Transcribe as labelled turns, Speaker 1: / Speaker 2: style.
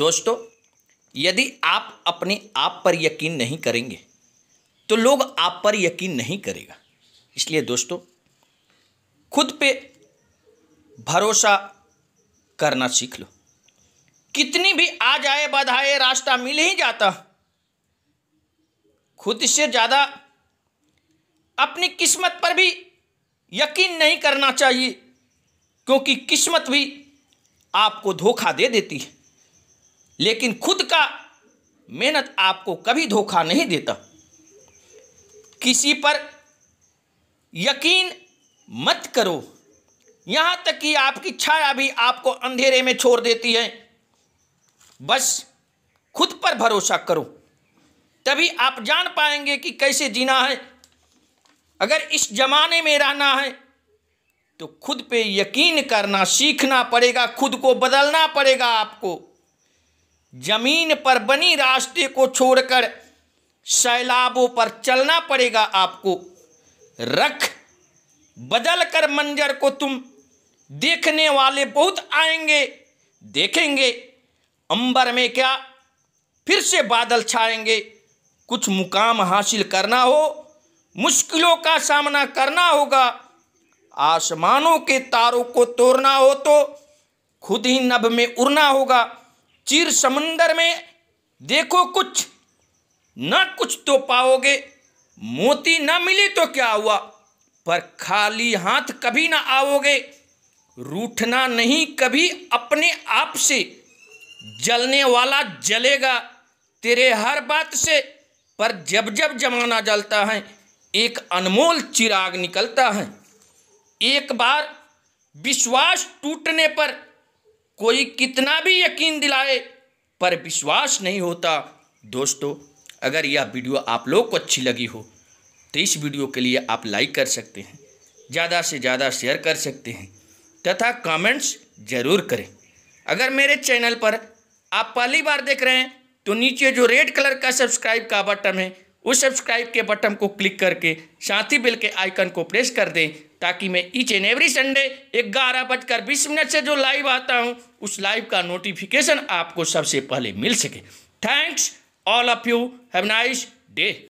Speaker 1: दोस्तों यदि आप अपने आप पर यकीन नहीं करेंगे तो लोग आप पर यकीन नहीं करेगा इसलिए दोस्तों खुद पे भरोसा करना सीख लो कितनी भी आ जाए बधाए रास्ता मिल ही जाता खुद से ज़्यादा अपनी किस्मत पर भी यकीन नहीं करना चाहिए क्योंकि किस्मत भी आपको धोखा दे देती है लेकिन खुद का मेहनत आपको कभी धोखा नहीं देता किसी पर यकीन मत करो यहाँ तक कि आपकी छाया भी आपको अंधेरे में छोड़ देती है बस खुद पर भरोसा करो तभी आप जान पाएंगे कि कैसे जीना है अगर इस ज़माने में रहना है तो खुद पे यकीन करना सीखना पड़ेगा खुद को बदलना पड़ेगा आपको जमीन पर बनी रास्ते को छोड़कर सैलाबों पर चलना पड़ेगा आपको रख बदल कर मंजर को तुम देखने वाले बहुत आएंगे देखेंगे अंबर में क्या फिर से बादल छाएंगे कुछ मुकाम हासिल करना हो मुश्किलों का सामना करना होगा आसमानों के तारों को तोड़ना हो तो खुद ही नभ में उड़ना होगा चीर समंदर में देखो कुछ न कुछ तो पाओगे मोती न मिले तो क्या हुआ पर खाली हाथ कभी ना आओगे रूठना नहीं कभी अपने आप से जलने वाला जलेगा तेरे हर बात से पर जब जब जमाना जलता है एक अनमोल चिराग निकलता है एक बार विश्वास टूटने पर कोई कितना भी यकीन दिलाए पर विश्वास नहीं होता दोस्तों अगर यह वीडियो आप लोग को अच्छी लगी हो तो इस वीडियो के लिए आप लाइक कर सकते हैं ज़्यादा से ज़्यादा शेयर कर सकते हैं तथा कमेंट्स ज़रूर करें अगर मेरे चैनल पर आप पहली बार देख रहे हैं तो नीचे जो रेड कलर का सब्सक्राइब का बटन है उस सब्सक्राइब के बटन को क्लिक करके साथ ही बिल के आइकन को प्रेस कर दें ताकि मैं ईच एंड एवरी संडे ग्यारह बजकर बीस मिनट से जो लाइव आता हूँ उस लाइव का नोटिफिकेशन आपको सबसे पहले मिल सके thanks all of you have nice day